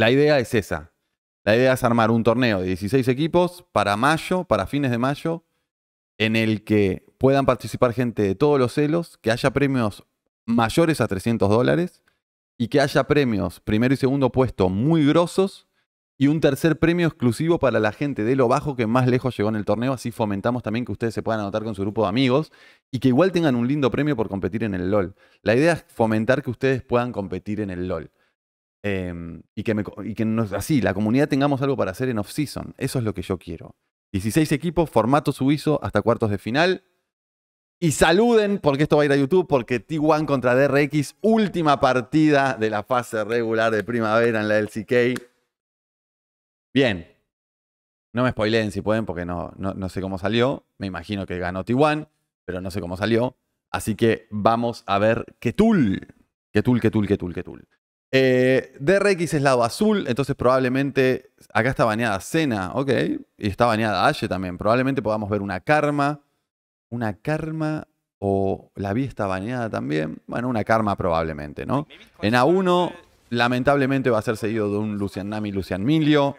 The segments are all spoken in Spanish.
La idea es esa. La idea es armar un torneo de 16 equipos para mayo, para fines de mayo, en el que puedan participar gente de todos los celos, que haya premios mayores a 300 dólares y que haya premios primero y segundo puesto muy grosos y un tercer premio exclusivo para la gente de lo bajo que más lejos llegó en el torneo. Así fomentamos también que ustedes se puedan anotar con su grupo de amigos y que igual tengan un lindo premio por competir en el LOL. La idea es fomentar que ustedes puedan competir en el LOL. Em, y que, y así, la comunidad tengamos algo para hacer en off-season. Eso es lo que yo quiero. 16 equipos, formato suizo hasta cuartos de final. Y saluden, porque esto va a ir a YouTube, porque T1 contra DRX, última partida de la fase regular de primavera en la LCK. Bien. No me spoileen si pueden, porque no, no, sé cómo salió. Me imagino que ganó T1, pero no sé cómo salió. Así que vamos a ver qué Ketul, Qué Ketul, qué qué eh, DRX es lado azul, entonces probablemente acá está bañada Cena, ok. Y está bañada Ashe también. Probablemente podamos ver una Karma. Una Karma o la vista está bañada también. Bueno, una Karma probablemente, ¿no? En A1 lamentablemente va a ser seguido de un Lucian Nami, Lucian Milio.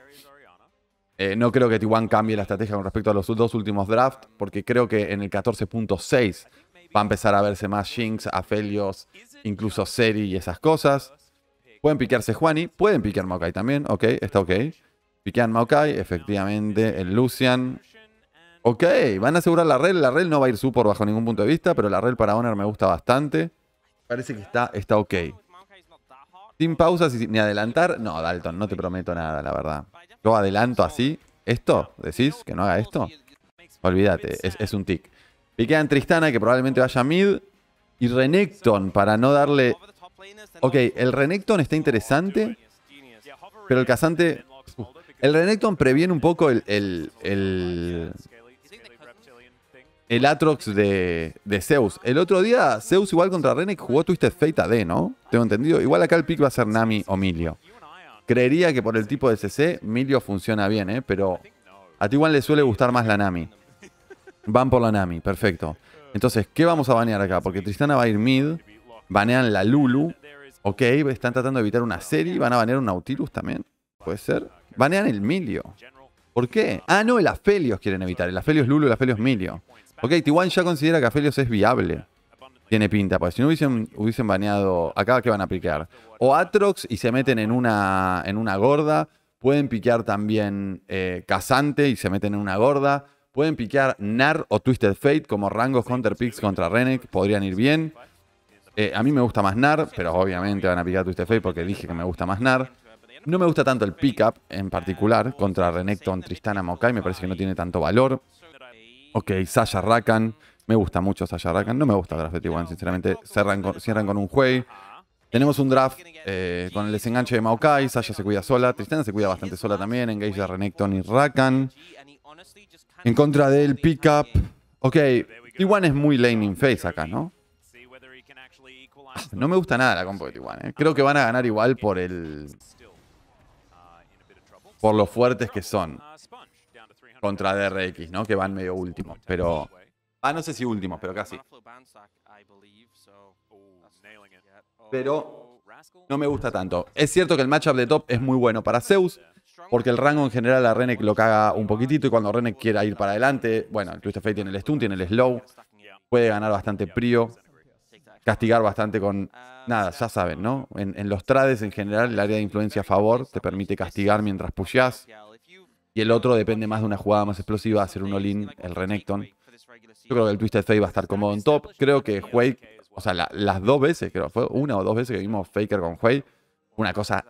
Eh, no creo que Tiwan cambie la estrategia con respecto a los dos últimos drafts, porque creo que en el 14.6 va a empezar a verse más Jinx, Aphelios, incluso Seri y esas cosas. Pueden piquearse Juani, pueden piquear Maokai también, ok, está ok. Piquean Maokai, efectivamente, el Lucian. Ok, van a asegurar la red, la red no va a ir super bajo ningún punto de vista, pero la red para Honor me gusta bastante. Parece que está, está ok. Sin pausas ni adelantar. No, Dalton, no te prometo nada, la verdad. Yo adelanto así. ¿Esto? ¿Decís que no haga esto? Olvídate, es, un tic. Piquean Tristana, que probablemente vaya mid. Y Renekton, para no darle Ok, el Renekton está interesante, pero el cazante... Uh, el Renekton previene un poco el, el, el, Atrox de, de, Zeus. El otro día, Zeus igual contra Renek jugó Twisted Fate AD, ¿no? Tengo entendido. Igual acá el pick va a ser Nami o Milio. Creería que por el tipo de CC, Milio funciona bien, ¿eh? Pero a ti igual le suele gustar más la Nami. Van por la Nami, perfecto. Entonces, ¿qué vamos a banear acá? Porque Tristana va a ir mid. Banean la Lulu. Ok, están tratando de evitar una serie. Van a banear un Nautilus también. Puede ser. Banean el Milio. ¿Por qué? Ah, no, el Afelios quieren evitar. El Afelios Lulu, el Afelios Milio. Ok, T1 ya considera que Afelios es viable. Tiene pinta, porque si no hubiesen, hubiesen baneado. Acá que van a piquear. O Atrox y se meten en una, en una gorda. Pueden piquear también eh, Casante y se meten en una gorda. Pueden piquear Nar o Twisted Fate como rangos Counter Picks contra Renek. Podrían ir bien. Eh, a mí me gusta más NAR, pero obviamente van a picar Twisted Fate porque dije que me gusta más NAR. No me gusta tanto el pickup en particular contra Renekton, Tristana, Maokai. me parece que no tiene tanto valor. Ok, Sasha Rakan, me gusta mucho Sasha Rakan, no me gusta el draft sinceramente. Cierran con, cierran con un Juey. Tenemos un draft eh, con el desenganche de Maokai, Sasha se cuida sola, Tristana se cuida bastante sola también, engage de Renekton y Rakan. En contra del pickup. Ok, Iwan es muy laning in face acá, ¿no? No me gusta nada la compo de ¿eh? Creo que van a ganar igual por el... Por lo fuertes que son. Contra DRX, ¿no? Que van medio últimos. Pero... Ah, no sé si últimos, pero casi. Pero no me gusta tanto. Es cierto que el matchup de top es muy bueno para Zeus. Porque el rango en general a Renek lo caga un poquitito. Y cuando Renek quiera ir para adelante, bueno, el Fate tiene el stun, tiene el slow. Puede ganar bastante prio castigar bastante con. Ah, nada, ya saben, ¿no? En, los trades en general, el área de influencia a favor te permite castigar mientras pusheas. Y el otro depende más de una jugada más explosiva, hacer un all el Renekton. Yo creo que el Twisted Fate va a estar como en top. Creo que Huey, o sea, las dos veces, creo, fue una o dos veces que vimos Faker con Huey, una cosa,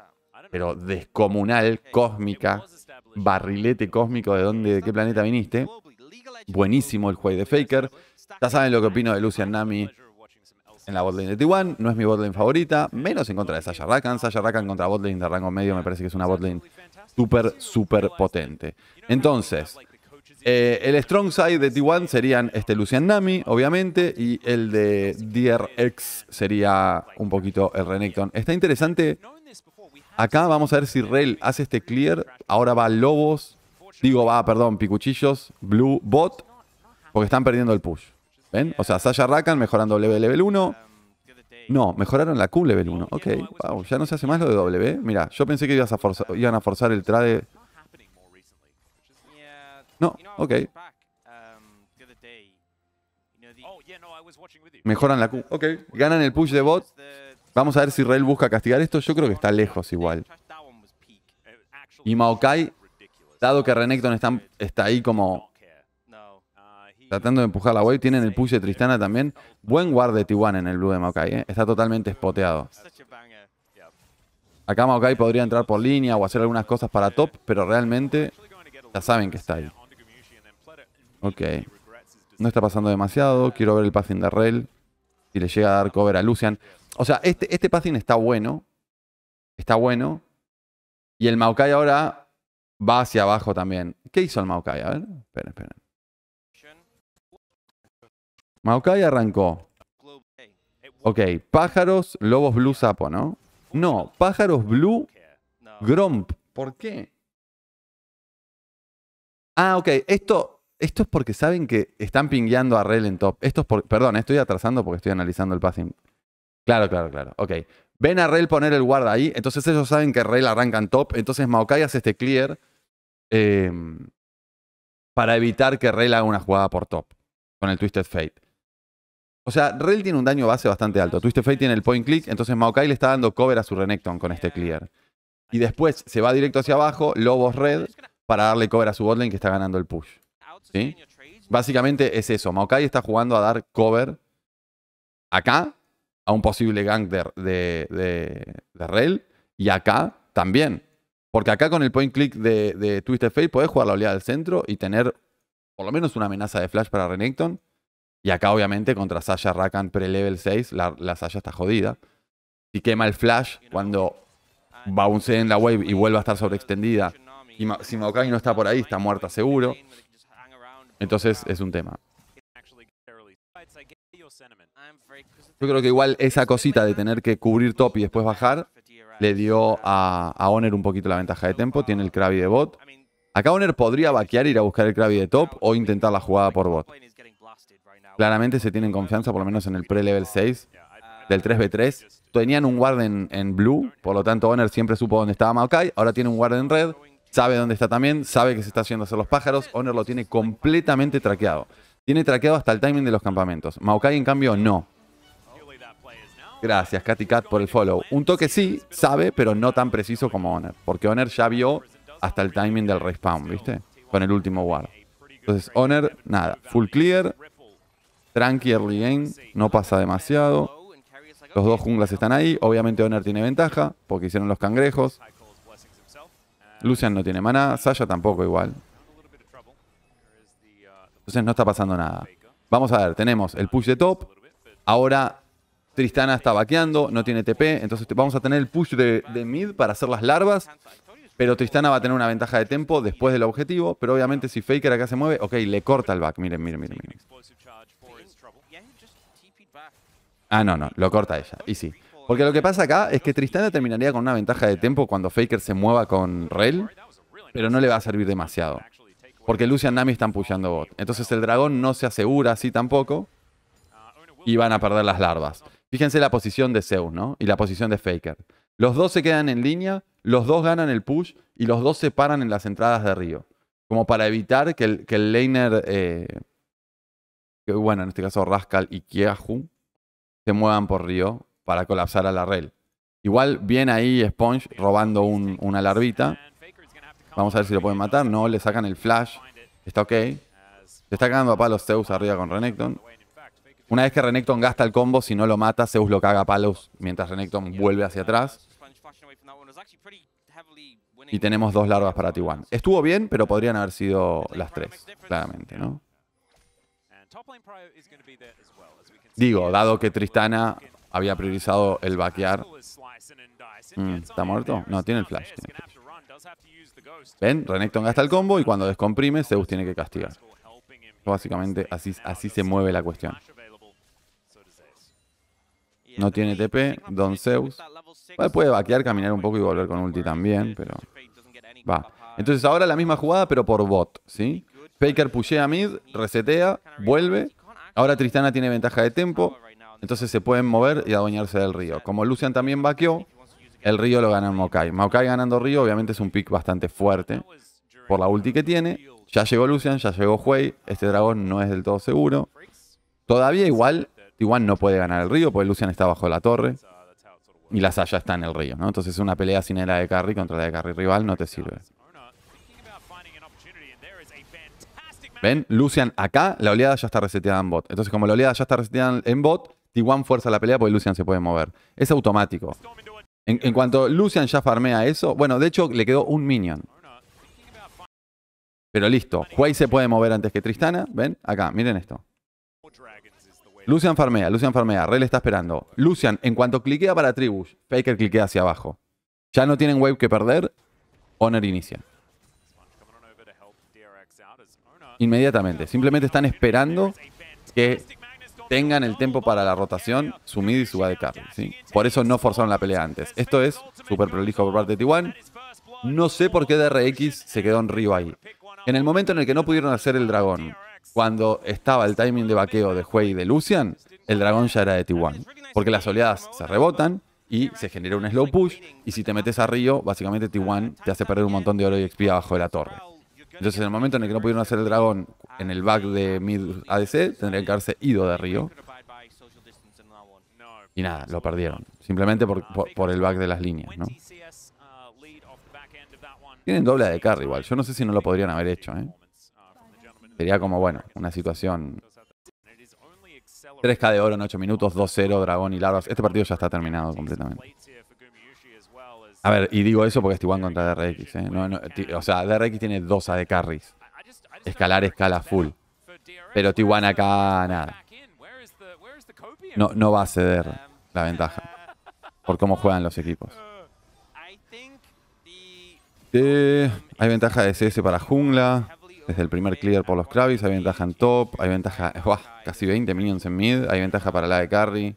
pero descomunal, cósmica, barrilete cósmico de dónde, de qué planeta viniste. Buenísimo el Huey de Faker. Ya saben lo que opino de Lucian Nami en la botlane de T1, no es mi botlane favorita, menos en contra de Sasha Rakan. Sasha Rakan contra botlane de rango medio me parece que es una botlane súper, súper potente. Entonces, eh, el strong side de T1 serían este Lucian Nami, obviamente, y el de DRX sería un poquito el Renekton. Está interesante. Acá vamos a ver si Rel hace este clear. Ahora va Lobos. Digo, va, perdón, Picuchillos, Blue, Bot. Porque están perdiendo el push. ¿Ven? O sea, Sasha Rakan mejorando W level 1. No, mejoraron la Q level 1. Ok, wow, ya no se hace más lo de W. Mira, yo pensé que ibas a forzar, iban a forzar el trade. No, ok. Mejoran la Q. Ok, ganan el push de bot. Vamos a ver si Rail busca castigar esto. Yo creo que está lejos igual. Y Maokai, dado que Renekton está ahí como tratando de empujar la wave. Tienen el push de Tristana también. Buen guard de Tijuana en el blue de Maokai. Eh. Está totalmente spoteado. Acá Maokai podría entrar por línea o hacer algunas cosas para top, pero realmente ya saben que está ahí. Ok. No está pasando demasiado. Quiero ver el passing de Rel. Si le llega a dar cover a Lucian. O sea, este, este passing está bueno. Está bueno. Y el Maokai ahora va hacia abajo también. ¿Qué hizo el Maokai? A ver. Esperen, esperen. Maokai arrancó. Ok, pájaros, lobos blue, sapo, ¿no? No, pájaros blue, gromp. ¿Por qué? Ah, ok, esto, esto es porque saben que están pingueando a Rel en top. Esto es perdón, estoy atrasando porque estoy analizando el passing. Claro, claro, claro. Ok. Ven a Rel poner el guarda ahí. Entonces ellos saben que Rel arranca en top. Entonces Maokai hace este clear eh, para evitar que Rel haga una jugada por top con el Twisted Fate. O sea, Rail tiene un daño base bastante alto. Twisted Fate tiene el point click, entonces Maokai le está dando cover a su Renekton con este clear. Y después se va directo hacia abajo, Lobos Red, para darle cover a su botlane que está ganando el push. Básicamente es eso. Maokai está jugando a dar cover acá a un posible gank de, de, de, y acá también. Porque acá con el point click de, de Twisted Fate podés jugar la oleada del centro y tener por lo menos una amenaza de flash para Renekton y acá, obviamente, contra Sasha Rakan pre-level 6, la, Sasha está jodida. Y quema el flash, cuando bounce en la wave y vuelve a estar sobreextendida, y si Maokai no está por ahí, está muerta seguro. Entonces, es un tema. Yo creo que igual esa cosita de tener que cubrir top y después bajar, le dio a, a Oner un poquito la ventaja de tempo. Tiene el Krabi de bot. Acá Oner podría vaquear, ir a buscar el Krabi de top o intentar la jugada por bot. Claramente se tienen confianza, por lo menos en el pre-level 6 del 3v3. Tenían un guard en, blue, por lo tanto Honor siempre supo dónde estaba Maokai. Ahora tiene un guard en red, sabe dónde está también, sabe que se está haciendo hacer los pájaros. Honor lo tiene completamente traqueado. Tiene traqueado hasta el timing de los campamentos. Maokai, en cambio, no. Gracias, Katy Kat por el follow. Un toque sí, sabe, pero no tan preciso como Honor. Porque Honor ya vio hasta el timing del respawn, ¿viste? Con el último guard. Entonces, Honor, nada. Full clear, Tranqui early game, no pasa demasiado. Los dos junglas están ahí. Obviamente Honor tiene ventaja porque hicieron los cangrejos. Lucian no tiene maná. Sasha tampoco igual. Entonces no está pasando nada. Vamos a ver, tenemos el push de top. Ahora Tristana está vaqueando, no tiene TP. Entonces vamos a tener el push de, mid para hacer las larvas. Pero Tristana va a tener una ventaja de tempo después del objetivo. Pero obviamente si Faker acá se mueve, ok, le corta el back. Miren, miren, miren. miren. Ah, no, no, lo corta ella. Y sí. Porque lo que pasa acá es que Tristana terminaría con una ventaja de tiempo cuando Faker se mueva con Rel, pero no le va a servir demasiado. Porque Lucian Nami están pushando bot. Entonces el dragón no se asegura así tampoco. Y van a perder las larvas. Fíjense la posición de Zeus, ¿no? Y la posición de Faker. Los dos se quedan en línea, los dos ganan el push y los dos se paran en las entradas de río. Como para evitar que el, el laner. Eh, bueno, en este caso Rascal y Kiaju se muevan por Río para colapsar a la rel Igual viene ahí Sponge robando un, una larvita. Vamos a ver si lo pueden matar. No, le sacan el flash. Está ok. Se está cagando a palos Zeus arriba con Renekton. Una vez que Renekton gasta el combo, si no lo mata, Zeus lo caga a palos mientras Renekton vuelve hacia atrás. Y tenemos dos larvas para T1. Estuvo bien, pero podrían haber sido las tres, claramente, ¿no? Digo, dado que Tristana había priorizado el vaquear. Mm, ¿Está muerto? No, tiene el flash. Ven, Renekton gasta el combo y cuando descomprime, Zeus tiene que castigar. Básicamente así, así se mueve la cuestión. No tiene TP, Don Zeus. puede vaquear, caminar un poco y volver con ulti también, pero... Va. Entonces ahora la misma jugada, pero por bot, ¿sí? Faker pushea mid, resetea, vuelve Ahora Tristana tiene ventaja de tempo, entonces se pueden mover y adueñarse del río. Como Lucian también vaqueó, el río lo gana Mokai. Maokai. ganando río, obviamente es un pick bastante fuerte por la ulti que tiene. Ya llegó Lucian, ya llegó Huey. Este dragón no es del todo seguro. Todavía igual, igual no puede ganar el río porque Lucian está bajo la torre. Y la Saya está en el río, ¿no? Entonces una pelea sin la de carry contra la de carry rival no te sirve. ¿Ven? Lucian acá, la oleada ya está reseteada en bot. Entonces, como la oleada ya está reseteada en bot, T1 fuerza la pelea porque Lucian se puede mover. Es automático. En, cuanto Lucian ya farmea eso, bueno, de hecho le quedó un minion. Pero listo, Huey se puede mover antes que Tristana. ¿Ven? Acá, miren esto. Lucian farmea, Lucian farmea, Rey le está esperando. Lucian, en cuanto cliquea para Tribush, Faker cliquea hacia abajo. Ya no tienen wave que perder, Honor inicia. Inmediatamente. Simplemente están esperando que tengan el tiempo para la rotación, sumida y suba de Por eso no forzaron la pelea antes. Esto es súper prolijo por parte de t No sé por qué DRX se quedó en Río ahí. En el momento en el que no pudieron hacer el dragón, cuando estaba el timing de vaqueo de Huey y de Lucian, el dragón ya era de t Porque las oleadas se rebotan y se genera un slow push. Y si te metes a Río, básicamente t te hace perder un montón de oro y XP abajo de la torre. Entonces, en el momento en el que no pudieron hacer el dragón en el back de mid ADC, tendrían que haberse ido de Río. Y nada, lo perdieron. Simplemente por, el back de las líneas, ¿no? Tienen doble de carry igual. Yo no sé si no lo podrían haber hecho, ¿eh? Sería como, bueno, una situación... 3K de oro en 8 minutos, 2-0, dragón y larvas. Este partido ya está terminado completamente. A ver, y digo eso porque es jugando contra DRX. ¿eh? o sea, DRX tiene dos AD carries. Escalar escala full. Pero Tijuana acá, nada. No, no va a ceder la ventaja. Por cómo juegan los equipos. Eh, hay ventaja de CS para jungla. Desde el primer clear por los Kravis. Hay ventaja en top. Hay ventaja... casi 20 minions en mid. Hay ventaja para la de carry.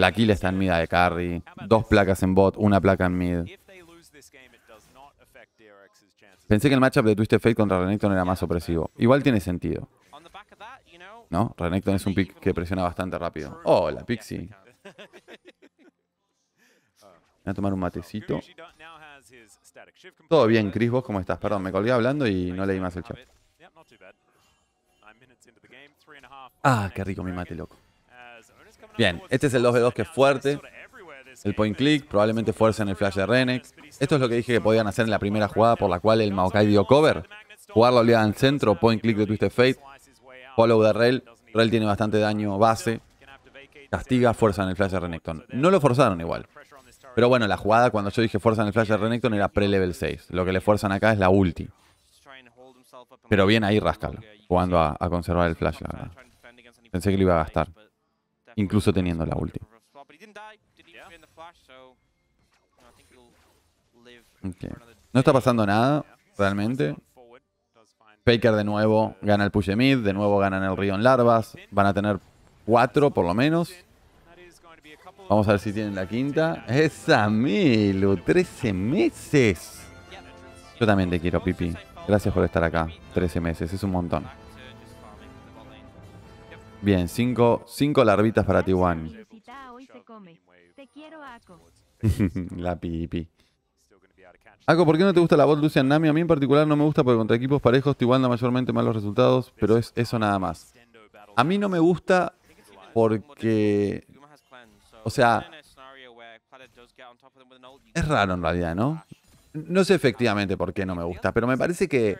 La kill está en mida de carry. Dos placas en bot, una placa en mid. Pensé que el matchup de Twisted Fate contra Renekton era más opresivo. Igual tiene sentido. ¿No? Renekton es un pick que presiona bastante rápido. ¡Hola, oh, la Pixie. Voy a tomar un matecito. Todo bien, Chris, ¿vos cómo estás? Perdón, me colgué hablando y no leí más el chat. Ah, qué rico mi mate, loco. Bien, este es el 2 de 2 que es fuerte. El point click, probablemente fuerza en el flash de Renex. Esto es lo que dije que podían hacer en la primera jugada por la cual el Maokai dio cover. Jugar la oleada en centro, point click de Twisted Fate, follow de Rail. Rail tiene bastante daño base. Castiga, fuerza en el flash de Renekton. No lo forzaron igual. Pero bueno, la jugada cuando yo dije fuerza en el flash de Renekton era pre-level 6. Lo que le fuerzan acá es la ulti. Pero bien ahí Rascal, jugando a, a conservar el flash, la verdad. Pensé que lo iba a gastar incluso teniendo la ulti. No está pasando nada, realmente. Faker de nuevo gana el push mid, de nuevo ganan el río en larvas. Van a tener cuatro por lo menos. Vamos a ver si tienen la quinta. ¡Esa Milu! ¡13 meses! Yo también te quiero, Pipi. Gracias por estar acá. 13 meses, es un montón. Bien, cinco, cinco larvitas para Tiwani. la pipi. Ako, ¿por qué no te gusta la voz Lucian Nami? A mí en particular no me gusta porque contra equipos parejos Tiwan da mayormente malos resultados, pero es eso nada más. A mí no me gusta porque... O sea... Es raro en realidad, ¿no? No sé efectivamente por qué no me gusta, pero me parece que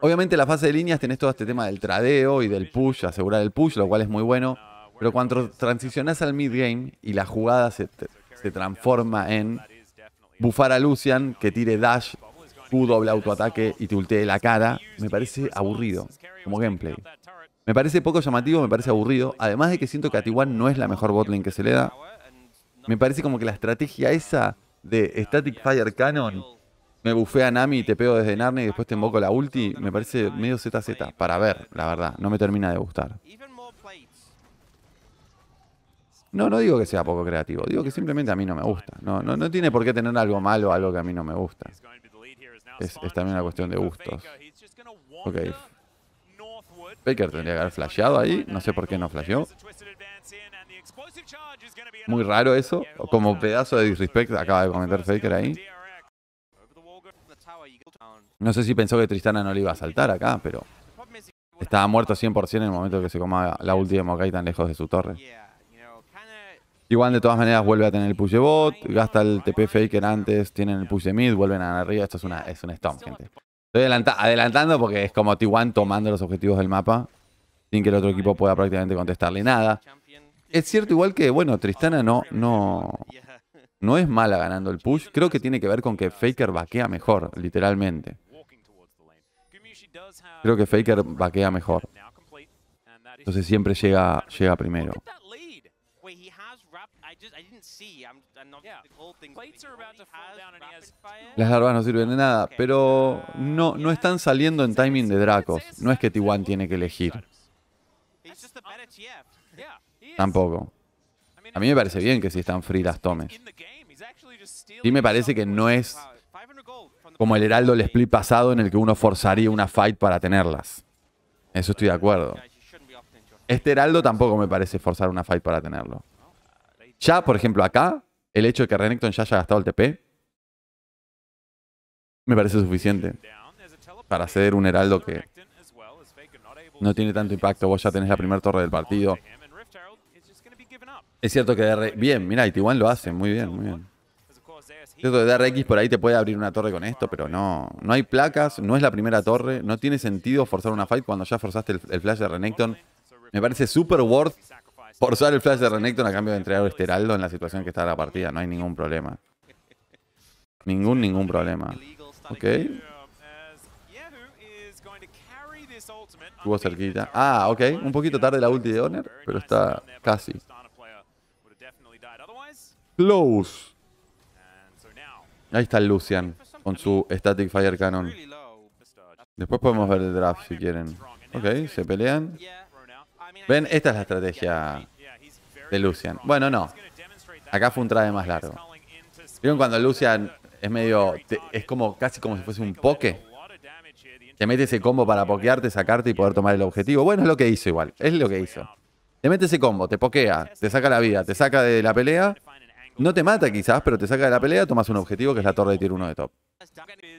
Obviamente la fase de líneas tenés todo este tema del tradeo y del push, asegurar el push, lo cual es muy bueno. Pero cuando transicionás al mid-game y la jugada se, transforma en bufar a Lucian, que tire dash, Q doble autoataque y te ultee la cara, me parece aburrido como gameplay. Me parece poco llamativo, me parece aburrido. Además de que siento que a no es la mejor botlane que se le da. Me parece como que la estrategia esa de Static Fire Cannon me a Nami y te pego desde Narnia y después te invoco la ulti, me parece medio ZZ para ver, la verdad, no me termina de gustar. No, no digo que sea poco creativo, digo que simplemente a mí no me gusta. No, no, tiene por qué tener algo malo, o algo que a mí no me gusta. Es, también una cuestión de gustos. Ok. Faker tendría que haber flasheado ahí, no sé por qué no flasheó. Muy raro eso, como pedazo de disrespect acaba de cometer Faker ahí. No sé si pensó que Tristana no le iba a saltar acá, pero estaba muerto 100% en el momento que se coma la última de Mokai tan lejos de su torre. Igual de todas maneras vuelve a tener el push de bot, gasta el TP faker antes, tienen el push de mid, vuelven a arriba. Esto es una, es stomp, gente. Estoy adelantando porque es como T1 tomando los objetivos del mapa sin que el otro equipo pueda prácticamente contestarle nada. Es cierto igual que, bueno, Tristana no, no, no es mala ganando el push. Creo que tiene que ver con que Faker vaquea mejor, literalmente. Creo que Faker vaquea mejor. Entonces siempre llega, llega primero. Las larvas no sirven de nada, pero no, no están saliendo en timing de Dracos. No es que T1 tiene que elegir. Tampoco. A mí me parece bien que si están free las tomes. Y me parece que no es como el Heraldo del split pasado en el que uno forzaría una fight para tenerlas. Eso estoy de acuerdo. Este Heraldo tampoco me parece forzar una fight para tenerlo. Ya, por ejemplo, acá, el hecho de que Renekton ya haya gastado el TP me parece suficiente para ceder un Heraldo que no tiene tanto impacto. Vos ya tenés la primera torre del partido. Es cierto que... De Bien, mira, Itiwan lo hace. Muy bien, muy bien de dar X por ahí te puede abrir una torre con esto, pero no. No hay placas, no es la primera torre. No tiene sentido forzar una fight cuando ya forzaste el, flash de Renekton. Me parece super worth forzar el flash de Renekton a cambio de entregar a Esteraldo en la situación que está la partida. No hay ningún problema. Ningún, ningún problema. Ok. Estuvo cerquita. Ah, ok. Un poquito tarde la ulti de Honor, pero está casi. Close. Ahí está Lucian con su Static Fire Cannon. Después podemos ver el draft si quieren. Ok, se pelean. Ven, esta es la estrategia de Lucian. Bueno, no. Acá fue un traje más largo. ¿Vieron cuando Lucian es medio... es como casi como si fuese un poke? Te mete ese combo para pokearte, sacarte y poder tomar el objetivo. Bueno, es lo que hizo igual. Es lo que hizo. Te mete ese combo, te pokea, te saca la vida, te saca de la pelea no te mata quizás, pero te saca de la pelea, tomas un objetivo que es la torre de tier 1 de top.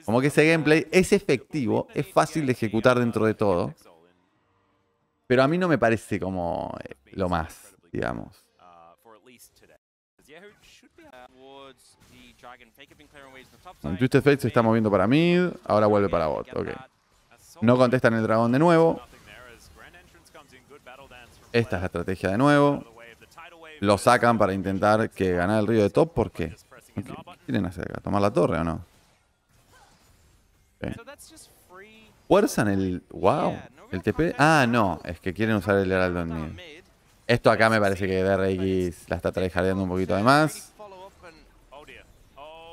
Como que ese gameplay es efectivo, es fácil de ejecutar dentro de todo. Pero a mí no me parece como eh, lo más, digamos. En Twisted Fate se está moviendo para mid, ahora vuelve para bot, No contestan el dragón de nuevo. Esta es la estrategia de nuevo lo sacan para intentar que ganar el río de top. ¿Por qué? quieren hacer ¿Tomar la torre o no? ¿Fuerzan el... wow? ¿El TP? Ah, no. Es que quieren usar el heraldo en mid. Esto acá me parece que DRX la está traicionando un poquito además.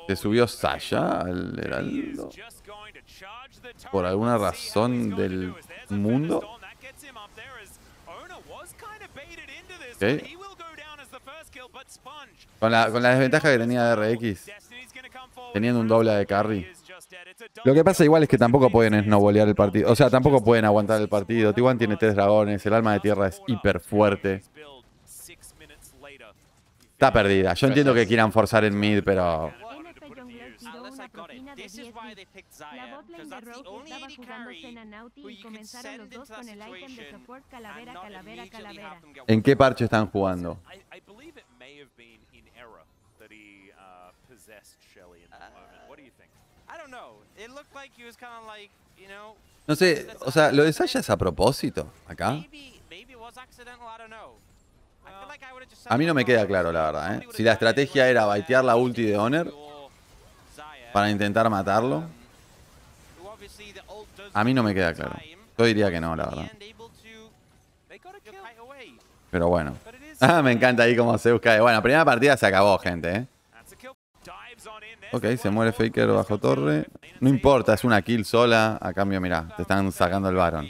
Se subió Sasha al heraldo. Por alguna razón del mundo. Con la, desventaja que tenía Rx teniendo un doble de carry. Lo que pasa igual es que tampoco pueden snowbolear el partido. O sea, tampoco pueden aguantar el partido. T1 tiene tres dragones, el alma de tierra es hiper fuerte. Está perdida. Yo entiendo que quieran forzar en mid, pero cocina de 10 La botline de Rogue estaba jugando Anauti y comenzaron los dos con el icon de support calavera, calavera, calavera. ¿En qué parche están jugando? No sé, o sea, lo de Sasha es a propósito, acá. A mí no me queda claro, la verdad. ¿eh? Si la estrategia era baitear la ulti de Honor, para intentar matarlo? A mí no me queda claro. Yo diría que no, la verdad. Pero bueno. Ah, me encanta ahí cómo se busca. Bueno, primera partida se acabó, gente. ¿eh? Ok, se muere Faker bajo torre. No importa, es una kill sola. A cambio, mirá, te están sacando el barón.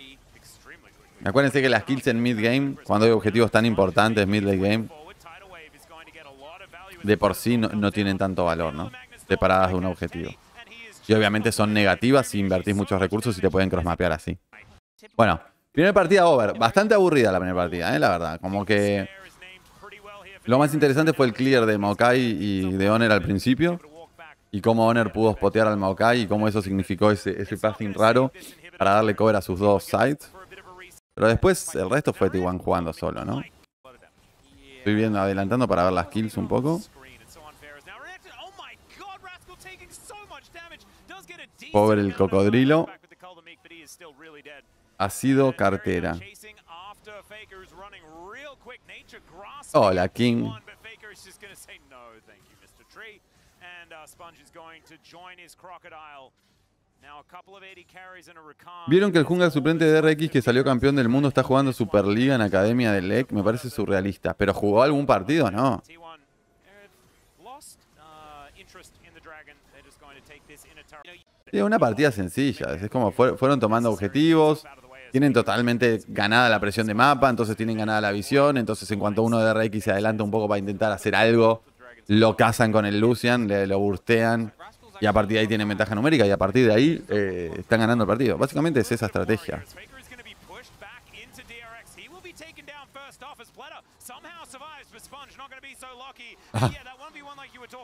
Acuérdense que las kills en mid-game, cuando hay objetivos tan importantes mid-game, de por sí no tienen tanto valor, ¿no? separadas de un objetivo. Y obviamente son negativas si invertís muchos recursos y te pueden crossmapear así. Bueno, primera partida over. Bastante aburrida la primera partida, ¿eh? la verdad. Como que... Lo más interesante fue el clear de Maokai y de Honor al principio. Y cómo Honor pudo spotear al Maokai y cómo eso significó ese, ese passing raro para darle cover a sus dos sides. Pero después el resto fue T1 jugando solo, ¿no? Estoy viendo, adelantando para ver las kills un poco. Pobre el cocodrilo. Ha sido cartera. Hola, King. ¿Vieron que el Jungle suplente de RX que salió campeón del mundo está jugando Superliga en Academia de LEC? Me parece surrealista. ¿Pero jugó algún partido? No. Es una partida sencilla, es como fueron tomando objetivos, tienen totalmente ganada la presión de mapa, entonces tienen ganada la visión, entonces en cuanto uno de RX se adelanta un poco para intentar hacer algo, lo cazan con el Lucian, le, lo burstean y a partir de ahí tienen ventaja numérica y a partir de ahí eh, están ganando el partido. Básicamente es esa estrategia.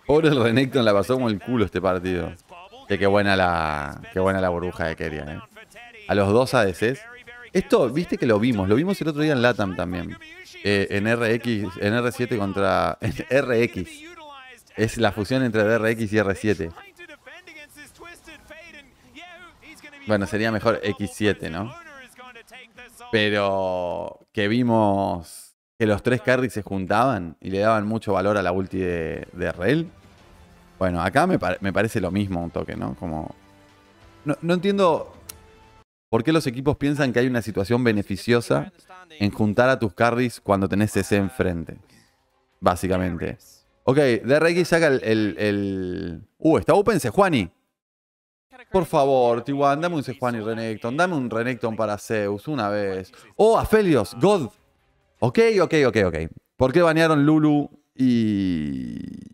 ahora el Renekton la pasó como el culo este partido. Que qué buena la, qué buena la burbuja de Kerian. ¿eh? A los dos ADCs. Esto, viste que lo vimos, lo vimos el otro día en LATAM también. Eh, en RX, en R7 contra. En RX. Es la fusión entre RX y R7. Bueno, sería mejor X7, ¿no? Pero que vimos los tres carries se juntaban y le daban mucho valor a la ulti de, de Bueno, acá me, parece lo mismo un toque, ¿no? Como. No, entiendo por qué los equipos piensan que hay una situación beneficiosa en juntar a tus carries cuando tenés CC enfrente. Básicamente. Ok, DRX saca el, el, Uh, está open Sejuani. Por favor, Tiwan, dame un Sejuani Renekton. Dame un Renekton para Zeus, una vez. Oh, Aphelios, God. Ok, ok, ok, ok. ¿Por qué banearon Lulu y.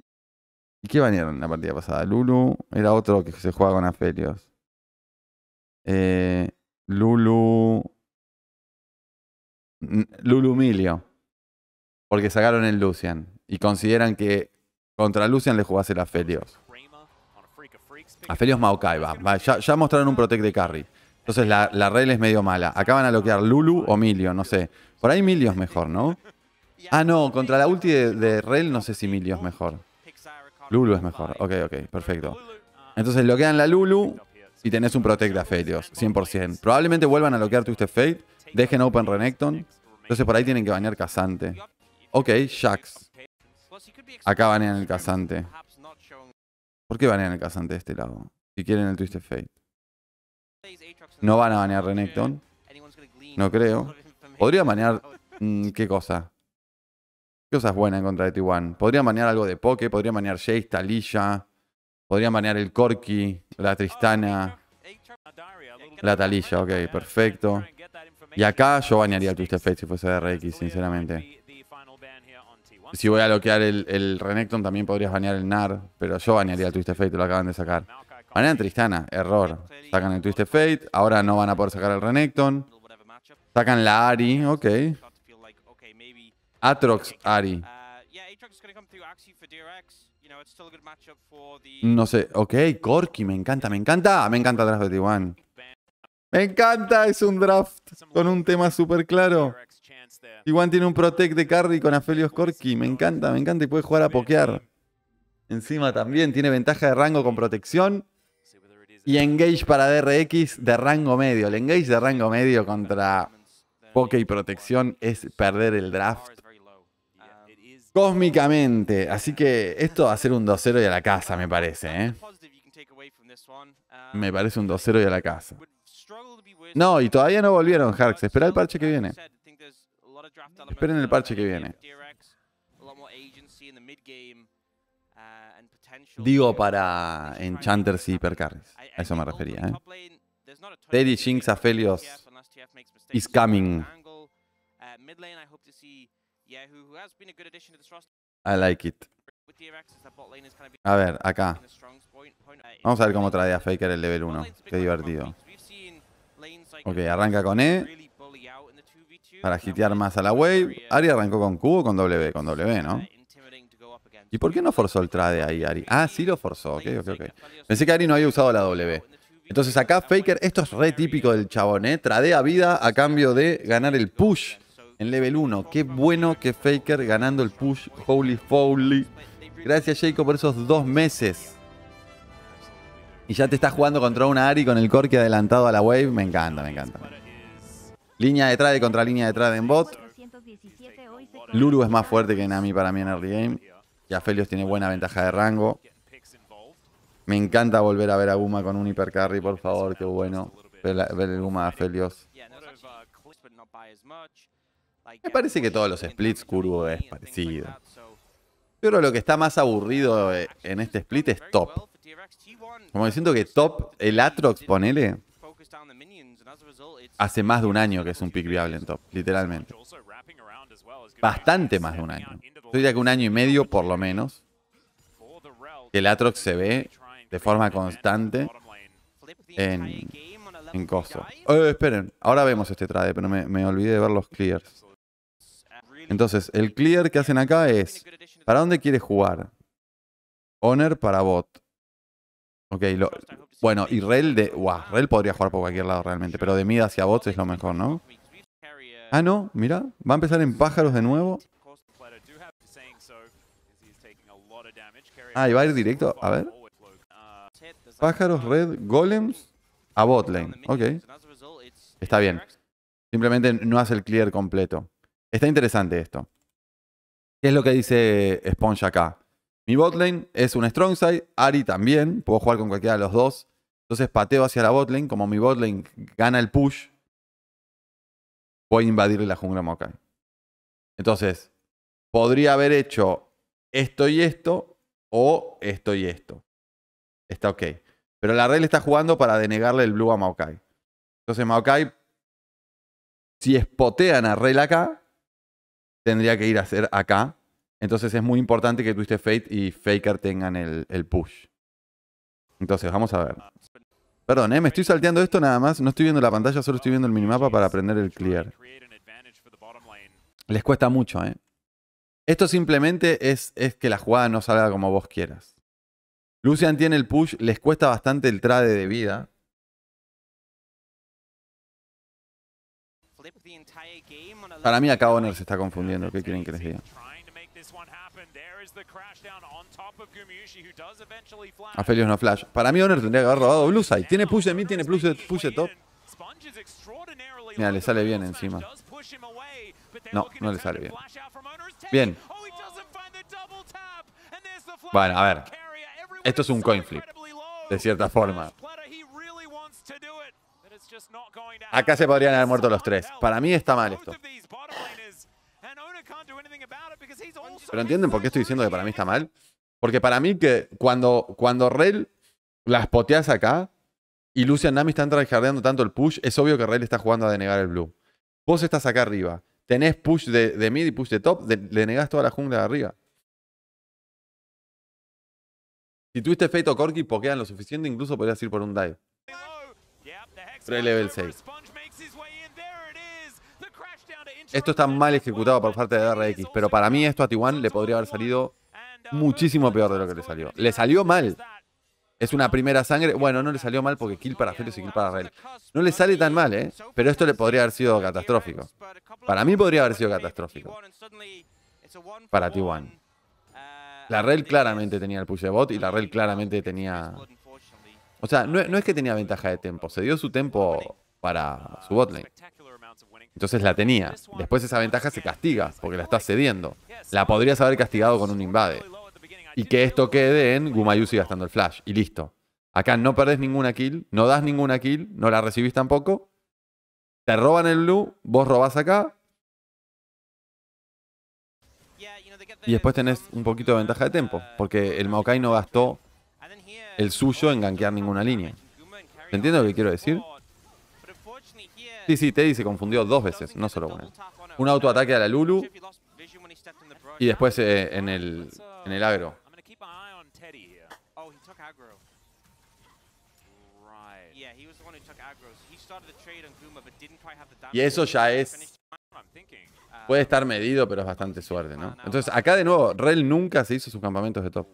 ¿Y qué banearon en la partida pasada? Lulu era otro que se jugaba con Afelios. Eh, Lulu. Lulu Milio. Porque sacaron el Lucian. Y consideran que contra Lucian le jugase el Afelios. Afelios Maokai va. ya, ya mostraron un protect de carry. Entonces la, la es medio mala. Acá van a bloquear Lulu o Milio, no sé. Por ahí Milio es mejor, ¿no? Ah, no, contra la ulti de, de no sé si Milio es mejor. Lulu es mejor. Ok, ok, perfecto. Entonces bloquean la Lulu y tenés un Protect de Aphelios, 100%. Probablemente vuelvan a bloquear Twisted Fate, dejen Open Renekton. Entonces por ahí tienen que banear Casante. Ok, Jax. Acá banean el Casante. ¿Por qué banean el Casante de este lado? Si quieren el Twisted Fate. No van a banear Renekton. Eh, no creo. Podría banear... Mm, ¿Qué cosa? ¿Qué cosa es buena en contra de T1? Podría banear algo de Poke, podría banear Jace, Talisha. Podría banear el Corki, la Tristana. Oh, la Talisha, ok, eh, perfecto. Y acá yo banearía el Twist Fate si fuese de Reiki, sinceramente. Si voy a bloquear el, Renekton, también podrías banear el NAR, pero yo banearía el Twist Fate, lo acaban de sacar a Tristana, error. Sacan el Twisted Fate, ahora no van a poder sacar el Renekton. Sacan la Ari, ok. Atrox Ari. No sé, ok, Corky, me encanta, me encanta, ah, me encanta Draft D1. Me encanta, es un draft con un tema súper claro. Igual tiene un protect de carry con Aphelios Corky, me encanta, me encanta y puede jugar a pokear. Encima también tiene ventaja de rango con protección. Y engage para DRX de rango medio. El engage de rango medio contra poke y protección es perder el draft cósmicamente. Así que esto va a ser un 2-0 y a la casa, me parece. ¿eh? Um, me parece un 2-0 y a la casa. No, y todavía no volvieron, Harks. Espera el parche que viene. Esperen el parche que viene. Digo para Enchanters y Hipercarries. A eso me refería. ¿eh? Teddy, Jinx, Aphelios is coming. I like it. A ver, acá. Uh, Vamos a ver cómo trae a Faker el level 1. Qué divertido. Ok, arranca con E. Para hitear más a la wave. Ari arrancó con Q o con W. Con W, ¿no? Uh, ¿Y por qué no forzó el trade ahí, Ari? Ah, sí lo forzó. Ok, ok, ok. Pensé que Ari no había usado la W. Entonces acá Faker, esto es re típico del chabón, ¿eh? Tradea vida a cambio de ganar el push en level 1. Qué bueno que Faker ganando el push. Holy Foley. Gracias Jacob por esos dos meses. Y ya te estás jugando contra una Ari con el corki adelantado a la wave. Me encanta, me encanta. Línea de trade contra línea de trade en bot. Lulu es más fuerte que Nami para mí en early game. Y Aphelios tiene buena ventaja de rango. Me encanta volver a ver a Guma con un hipercarry, por favor, qué bueno. Ver, el Guma de Aphelios. Me parece que todos los splits curvo es parecido. Pero lo que está más aburrido eh, en este split es top. Como que siento que top, el Atrox, ponele, hace más de un año que es un pick viable en top, literalmente. Bastante más de un año. Yo diría que un año y medio, por lo menos, que el Atrox se ve de forma constante en, en coso. Oh, esperen, ahora vemos este trade, pero me, me olvidé de ver los clears. Entonces, el clear que hacen acá es, ¿para dónde quieres jugar? Honor para bot. Ok, lo, bueno, y Rel de... Wow, Rel podría jugar por cualquier lado realmente, pero de mid hacia bot es lo mejor, ¿no? Ah, no, mira, va a empezar en pájaros de nuevo. Ah, y va a ir directo. A ver. Pájaros, red, golems a botlane. Ok. Está bien. Simplemente no hace el clear completo. Está interesante esto. ¿Qué es lo que dice Sponge acá? Mi botlane es un strong side, Ari también, puedo jugar con cualquiera de los dos. Entonces pateo hacia la botlane, como mi botlane gana el push, voy a invadirle la jungla Mokai. Entonces, podría haber hecho esto y esto o esto y esto. Está ok. Pero la red está jugando para denegarle el blue a Maokai. Entonces Maokai, si espotean a Rel acá, tendría que ir a hacer acá. Entonces es muy importante que Twisted Fate y Faker tengan el, el push. Entonces, vamos a ver. Perdón, ¿eh? me estoy salteando esto nada más. No estoy viendo la pantalla, solo estoy viendo el minimapa para aprender el clear. Les cuesta mucho, ¿eh? Esto simplemente es, que la jugada no salga como vos quieras. Lucian tiene el push, les cuesta bastante el trade de vida. Para mí acá Oner se está confundiendo, ¿qué quieren que les diga? Aphelios no flash. Para mí Honor tendría que haber robado Blue Tiene push de mid, tiene push de, push de top. Mira, le sale bien encima. No, no le sale bien. Bien. Oh, bueno, a ver. Esto es un coin flip. De cierta forma. Acá se podrían haber muerto los tres. Para mí está mal esto. Pero entienden por qué estoy diciendo que para mí está mal. Porque para mí que cuando, cuando Rel las poteas acá y Lucian Nami están tryhardeando tanto el push, es obvio que Rel está jugando a denegar el blue. Vos estás acá arriba. Tenés push de, mid y push de top. le negás toda la jungla de arriba. Si tuviste Fate o Corki, pokean lo suficiente, incluso podrías ir por un dive. Pre-level 6. Esto está mal ejecutado por parte de RX, pero para mí esto a Tiwan le podría haber salido muchísimo peor de lo que le salió. Le salió mal, es una primera sangre. Bueno, no le salió mal porque kill para Felios y kill para rel. No le sale tan mal, ¿eh? Pero esto le podría haber sido catastrófico. Para mí podría haber sido catastrófico. Para t La rel claramente tenía el push de bot y la rel claramente tenía... O sea, no, es que tenía ventaja de tempo. Se dio su tempo para su botlane. Entonces la tenía. Después esa ventaja se castiga porque la está cediendo. La podrías haber castigado con un invade y que esto quede en Gumayu gastando el flash y listo. Acá no perdés ninguna kill, no das ninguna kill, no la recibís tampoco. Te roban el blue, vos robás acá. Y después tenés un poquito de ventaja de tiempo porque el Maokai no gastó el suyo en ganquear ninguna línea. ¿Te entiendes lo que quiero decir? Sí, sí, Teddy se confundió dos veces, no solo una. Un autoataque a la Lulu. Y después eh, en el en el agro. Y eso ya es... Uh, Puede estar medido, pero es bastante suerte, ah, ¿no? Entonces, acá de nuevo, Rel nunca se hizo sus campamentos de top.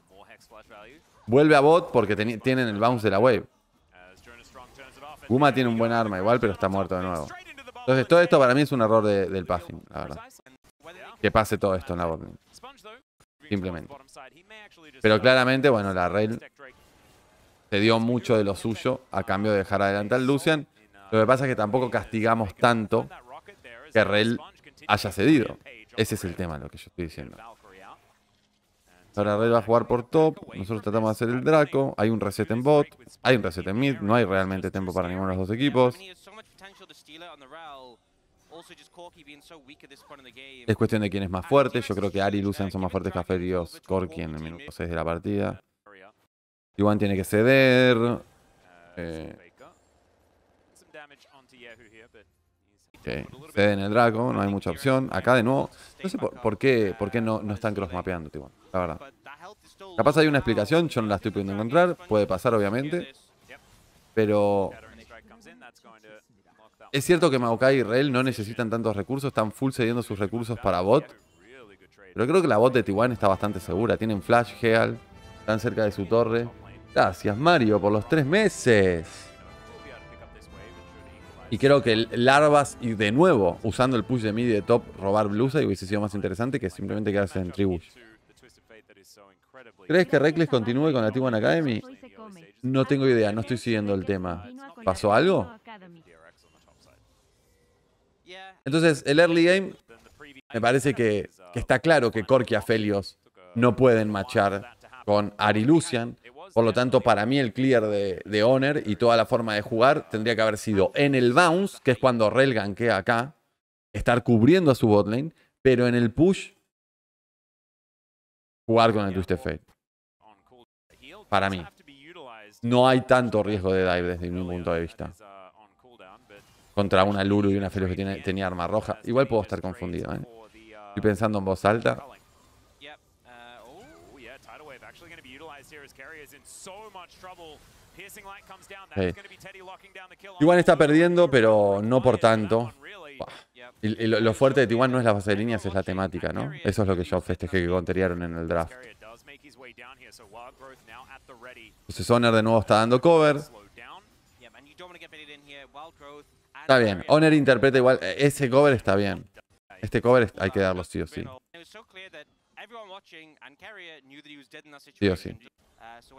Vuelve a bot porque tienen el bounce de la wave. Uh, Guma tiene un buen arma igual, pero está muerto de nuevo. Entonces, todo esto para mí es un error del passing, la verdad. Que pase todo esto en la bot Simplemente. Pero claramente, bueno, la Rail se dio mucho de lo suyo a cambio de dejar adelante al Lucian. Lo que pasa es que tampoco castigamos tanto que Rail haya cedido. Ese es el tema, lo que yo estoy diciendo. Ahora Rail va a jugar por top. Nosotros tratamos de hacer el Draco. Hay un reset en bot. Hay un reset en mid. No hay realmente tiempo para ninguno de los dos equipos. Es cuestión de quién es más uh, fuerte. Yo creo que Ari y Lucian uh, son más fuertes que Aferios corky en el minuto 6 de la partida. Iwan tiene que uh, ceder. Eh. en el Draco, no hay mucha opción. Acá de nuevo, no sé por, qué, por qué no, no están crossmapeando, Tiwan. La verdad. Capaz hay una explicación, yo no la estoy pudiendo encontrar. Puede pasar, obviamente. Pero es cierto que Maokai y Rel no necesitan tantos recursos, están full cediendo sus recursos para bot. Pero creo que la bot de Tiwan está bastante segura. Tienen Flash, Heal, están cerca de su torre. Gracias Mario por los tres meses. Y creo que Larvas, y de nuevo, usando el push de mid de top, robar blusa y hubiese sido más interesante que simplemente quedarse en tribus. ¿Crees que Reckless continúe con la T1 Academy? No tengo idea, no estoy siguiendo el tema. ¿Pasó algo? Entonces, el early game me parece que, está claro que Corki y Aphelios no pueden machar con Ari Lucian. Por lo tanto, para mí el clear de, Honor y toda la forma de jugar tendría que haber sido en el bounce, que es cuando Relgan que acá, estar cubriendo a su botlane, pero en el push, jugar con el Twisted Fate. Para mí. No hay tanto riesgo de dive desde mi punto de vista contra una Lulu y una Felix que tiene, tenía arma roja. Igual puedo estar confundido, ¿eh? Estoy pensando en voz alta. Sí. está perdiendo, pero no por tanto. Y, lo, fuerte de Tiguan no es la base de líneas, es la temática, ¿no? Eso es lo que yo festejé que conteriaron en el draft. Entonces de nuevo está dando cover. Está bien. Honor interpreta igual. Eh, ese cover está bien. Este cover hay que darlo sí o sí. Sí o sí.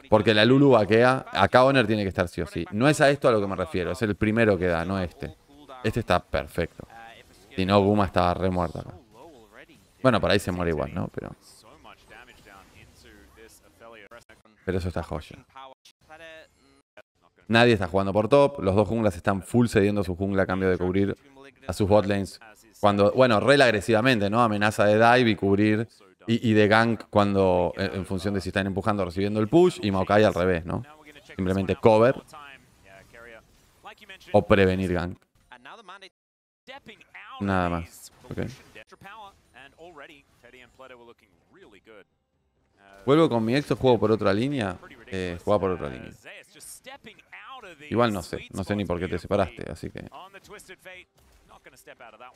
Porque la Lulu vaquea. Acá Honor tiene que estar sí o sí. No es a esto a lo que me refiero. Es el primero que da, no este. Este está perfecto. Si no, Guma estaba re muerta. Bueno, por ahí se muere igual, ¿no? Pero... Pero eso está joya. Nadie está jugando por top. Los dos junglas están full cediendo su jungla a cambio de cubrir a sus botlanes. Cuando, bueno, rel agresivamente, ¿no? Amenaza de dive y cubrir. Y, de gank cuando, en, función de si están empujando o recibiendo el push. Y Maokai al revés, ¿no? Simplemente cover. O prevenir gank. Nada más. ¿Vuelvo con mi ex juego por otra línea? Eh, por otra línea. Igual no sé, no sé ni por qué te separaste, así que...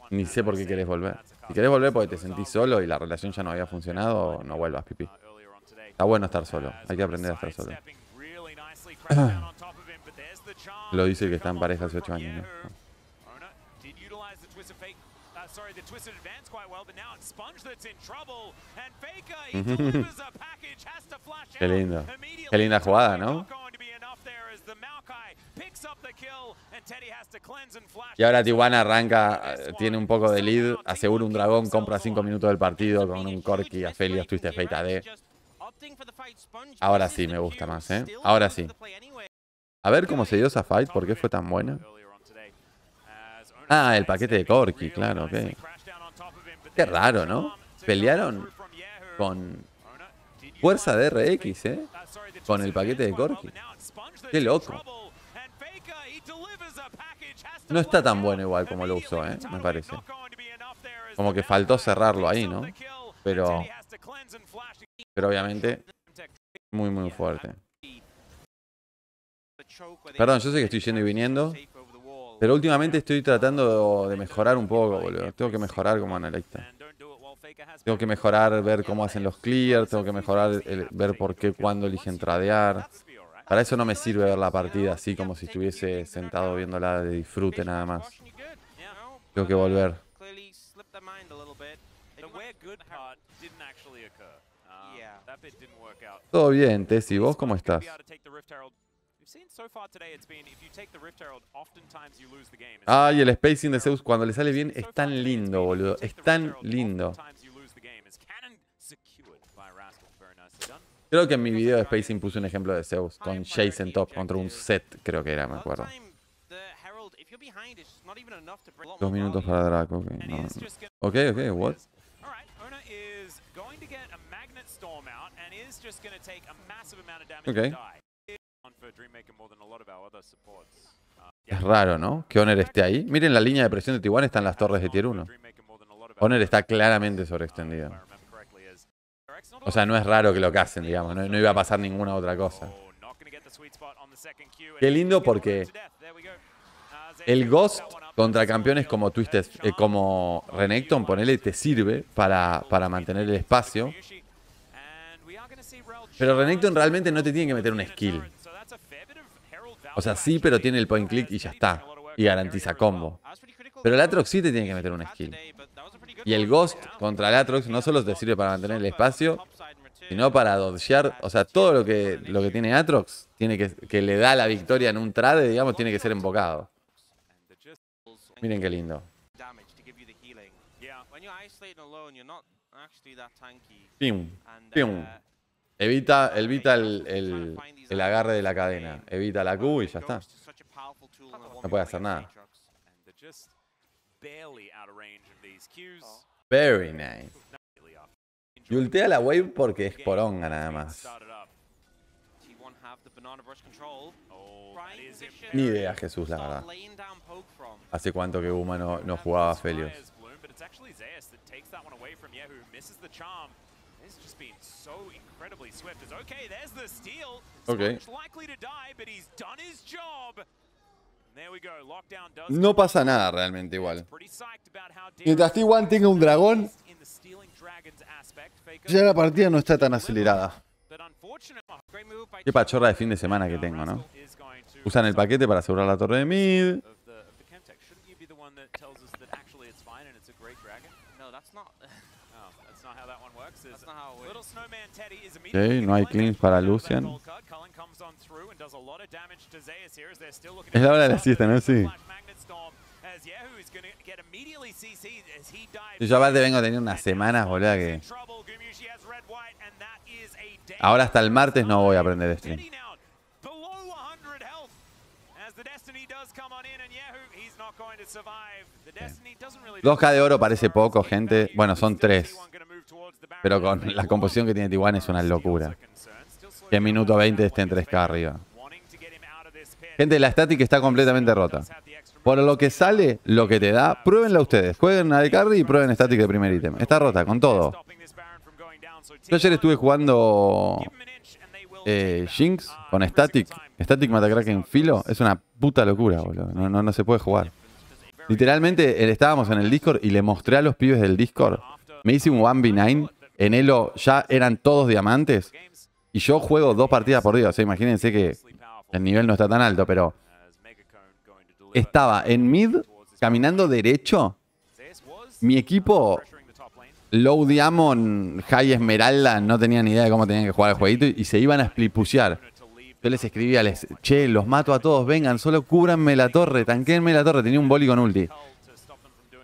Ni sé por qué querés volver. Si querés volver porque te sentís solo y la relación ya no había funcionado, no vuelvas, pipí. Está bueno estar solo, hay que aprender a estar solo. Lo dice que está en pareja hace 8 años, ¿no? Qué linda. Qué linda jugada, ¿no? Y ahora Tijuana arranca, eh, tiene un poco de lead, asegura un dragón, compra 5 minutos del partido con un Corki, Aphelios, Twisted Fate AD. Ahora sí, me gusta más, ¿eh? Ahora sí. A ver cómo se dio esa fight, por qué fue tan buena. Ah, el paquete de Corki, claro, ok. Qué raro, ¿no? Pelearon con Fuerza de RX, ¿eh? Con el paquete de Corky. Qué loco. No está tan bueno igual como lo usó, ¿eh? Me parece. Como que faltó cerrarlo ahí, ¿no? Pero... Pero obviamente... Muy, muy fuerte. Perdón, yo sé que estoy yendo y viniendo. Pero últimamente estoy tratando de mejorar un poco, boludo. Tengo que mejorar como analista. Tengo que mejorar, ver cómo hacen los clear, tengo que mejorar, el, ver por qué, cuándo eligen tradear. Para eso no me sirve ver la partida así como si estuviese sentado viéndola de disfrute nada más. Tengo que volver. Todo bien, Tess, ¿y vos cómo estás? Ay, ah, el spacing de Zeus cuando le sale bien es tan lindo, boludo. Es tan lindo. Creo que en mi video de spacing puse un ejemplo de Zeus con Jason Top contra un set, creo que era, me acuerdo. Dos minutos para Draco. Ok, ok, okay what? Es raro, ¿no? Que Honor esté ahí. Miren la línea de presión de Tijuana, están las torres de tier 1. Honor está claramente sobreextendido. O sea, no es raro que lo casen, digamos. No, iba a pasar ninguna otra cosa. Qué lindo porque el Ghost contra campeones como Twisted, eh, como Renekton, ponele, te sirve para, para mantener el espacio. Pero Renekton realmente no te tiene que meter un skill. O sea, sí, pero tiene el point click y ya está. Y garantiza combo. Pero el Atrox sí te tiene que meter un skill. Y el Ghost contra el Atrox no solo te sirve para mantener el espacio, sino para dodgear. O sea, todo lo que, lo que tiene Atrox, tiene que, que le da la victoria en un trade, digamos, tiene que ser embocado. Miren qué lindo. Pim, pim. Evita, el, agarre de la cadena. Evita la Q y ya está. No puede hacer nada. Very nice. ultea la wave porque es poronga nada más. Ni idea, Jesús, la verdad. Hace cuánto que Uma no, no jugaba a Felios. No pasa nada realmente igual. Mientras T1 tenga un dragón, ya la partida no está tan acelerada. Oh, Qué pachorra de fin de semana que tengo, ¿no? Usan el paquete para asegurar la torre de mid. no hay cleans para Lucian. Es la hora de la siesta, ¿no? Sí. Yo aparte vengo tener unas semanas, boludo, que... Ahora hasta el martes no voy a aprender stream. 2 k de oro parece poco, gente. Bueno, son 3 Pero con la composición que tiene Tijuana es una locura. Que en minuto 20 estén 3K arriba. Gente, la estática está completamente rota. Por lo que sale, lo que te da, pruébenla ustedes. Jueguen de carry y prueben static de primer ítem. Está rota, con todo. Yo ayer estuve jugando eh, Jinx con Static. Static Matacrack en filo. Es una puta locura, boludo. No, no, se puede jugar. Literalmente estábamos en el Discord y le mostré a los pibes del Discord. Me hice un 1v9. En Elo ya eran todos diamantes. Y yo juego dos partidas por día. O sea, imagínense que el nivel no está tan alto, pero... Estaba en mid, caminando derecho. Mi equipo Low Diamond, High Esmeralda no tenían ni idea de cómo tenían que jugar el jueguito y, se iban a pushear Yo les escribía, les, che, los mato a todos, vengan, solo cúbranme la torre, tanquenme la torre. Tenía un boli con ulti.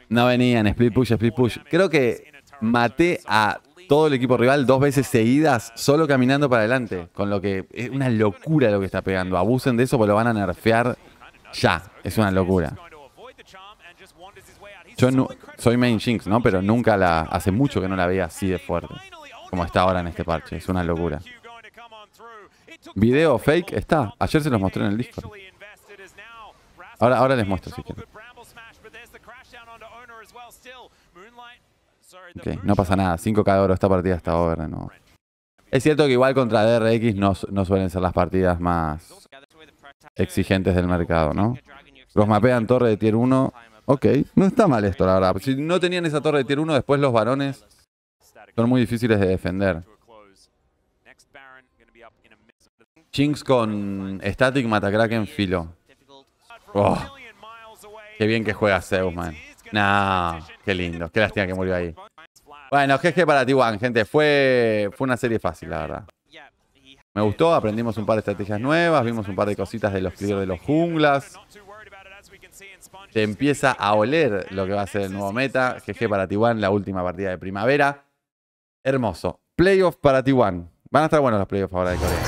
No venían, split push, split push. Creo que maté a todo el equipo rival dos veces seguidas, solo caminando para adelante. Con lo que es una locura lo que está pegando. Abusen de eso porque lo van a nerfear ya. Es una locura. Yo soy Main Jinx, ¿no? Pero nunca la. Hace mucho que no la veía así de fuerte. Como está ahora en este parche. Es una locura. Video fake está. Ayer se los mostré en el Discord. Ahora, ahora les muestro si quieren. Ok, no pasa nada. 5k de oro. Esta partida está over ¿no? Es cierto que igual contra DRX no suelen ser las partidas más exigentes del mercado, ¿no? Los mapean torre de tier 1 Ok, no está mal esto, la verdad. Si no tenían esa torre de tier 1, después los varones son muy difíciles de defender. Jinx con Static Matacraken en filo. Oh, qué bien que juega Zeus, man. qué lindo. Qué lástima que murió ahí. Bueno, GG para t gente. Fue, fue una serie fácil, la verdad. Me gustó, aprendimos un par de estrategias nuevas, vimos un par de cositas de los clear de los junglas se empieza a oler lo que va a ser el nuevo meta. GG para Tijuana, la última partida de primavera. Hermoso. Playoff para Tijuana. Van a estar buenos los playoffs ahora de Corea.